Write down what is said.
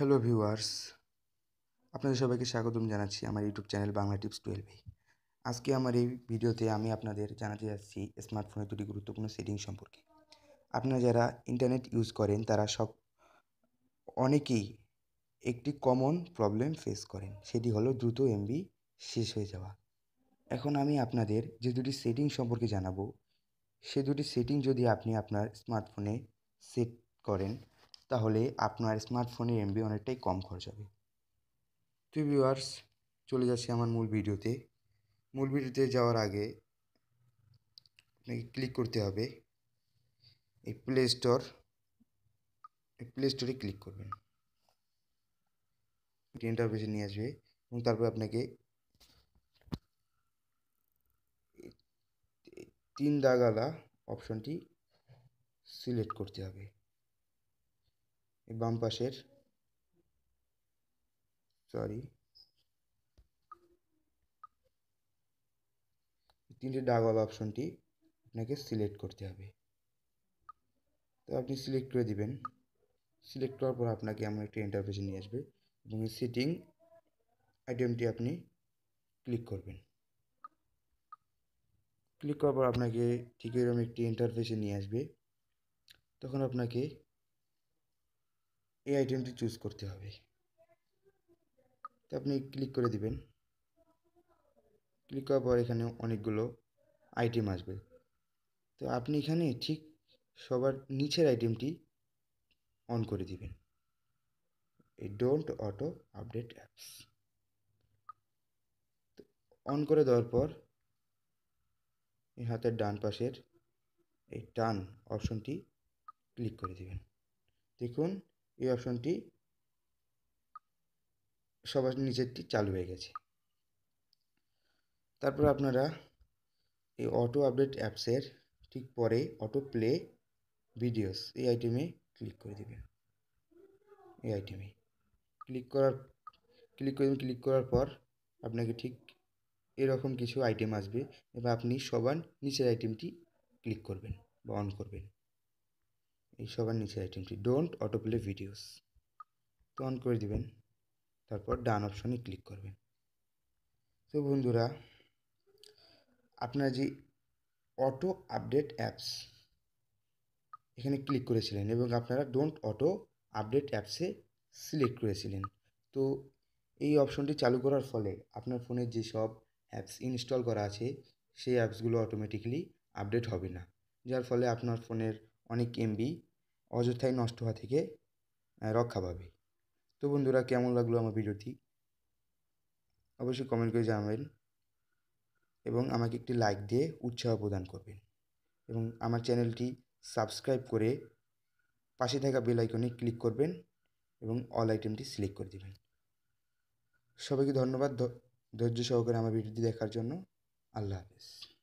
hello viewers আপনাদের সবাইকে স্বাগতম জানাচ্ছি আমার ইউটিউব চ্যানেল বাংলা টিপস টুয়েলভে আজকে আমার এই ভিডিওতে আমি আপনাদের জানাতে যাচ্ছি স্মার্টফোনের দুটি গুরুত্বপূর্ণ সেটিং সম্পর্কে আপনারা যারা ইন্টারনেট ইউজ করেন তারা সব অনেকেই একটি কমন প্রবলেম ফেস করেন সেটি হলো দ্রুত এমবি শেষ হয়ে যাওয়া এখন আমি আপনাদের যে দুটি সেটিং সম্পর্কে জানাবো সে দুটি সেটিং যদি আপনি আপনার স্মার্টফোনে সেট করেন তাহলে আপনার স্মার্টফোনের এমবি অনেকটাই কম খরচ হবে তো ভিউয়ার্স চলে যাচ্ছি আমার মূল ভিডিওতে মূল ভিডিওতে যাওয়ার আগে আপনাকে ক্লিক করতে হবে এই প্লে স্টোর এই প্লে স্টোরে ক্লিক করবেন বেশি নিয়ে আসবে এবং তারপর আপনাকে তিন দাগালা অপশনটি সিলেক্ট করতে হবে বাম পাশের সরি তিনটে ডাগল অপশনটি আপনাকে সিলেক্ট করতে হবে তো আপনি সিলেক্ট করে দিবেন সিলেক্ট করার পর আপনাকে এমন একটি ইন্টারফেসে নিয়ে আসবে এবং সিটিং আইটেমটি আপনি ক্লিক করবেন ক্লিক করার পর আপনাকে ঠিক এরকম একটি ইন্টারফেসে নিয়ে আসবে তখন আপনাকে এই আইটেমটি চুজ করতে হবে তো আপনি ক্লিক করে দিবেন ক্লিক করার পর এখানে অনেকগুলো আইটেম আসবে তো আপনি এখানে ঠিক সবার নিচের আইটেমটি অন করে দিবেন এই don't auto update apps on করে দেওয়ার পর এই হাতের ডান পাশের এই টান অপশনটি ক্লিক করে দিবেন দেখুন এই অপশনটি সবার নিচেরটি চালু হয়ে গেছে তারপর আপনারা এই অটো আপডেট অ্যাপসের ঠিক পরে অটো প্লে ভিডিওস এই আইটেমে ক্লিক করে দেবেন এই আইটেমে ক্লিক করার ক্লিক করে ক্লিক করার পর আপনাকে ঠিক এরকম কিছু আইটেম আসবে এবার আপনি সবার নিচের আইটেমটি ক্লিক করবেন বা অন করবেন এই সবার নিচে আইটেমটি ডোন্ট অটো প্লে ভিডিওস তো অন করে দিবেন তারপর ডান অপশনে ক্লিক করবেন তো বন্ধুরা আপনার যে অটো আপডেট অ্যাপস এখানে ক্লিক করেছিলেন এবং আপনারা ডোন্ট অটো আপডেট অ্যাপসে সিলেক্ট করেছিলেন তো এই অপশনটি চালু করার ফলে আপনার ফোনের যেসব অ্যাপস ইনস্টল করা আছে সেই অ্যাপসগুলো অটোমেটিকলি আপডেট হবে না যার ফলে আপনার ফোনের অনেক এমবি অযথায় নষ্ট হওয়া থেকে রক্ষা পাবে তো বন্ধুরা কেমন লাগলো আমার ভিডিওটি অবশ্যই কমেন্ট করে জানাবেন এবং আমাকে একটি লাইক দিয়ে উৎসাহ প্রদান করবেন এবং আমার চ্যানেলটি সাবস্ক্রাইব করে পাশে থাকা বেল আইকনে ক্লিক করবেন এবং অল আইটেমটি সিলেক্ট করে দেবেন সবাইকে ধন্যবাদ ধৈর্য সহকারে আমার ভিডিওটি দেখার জন্য আল্লাহ হাফেজ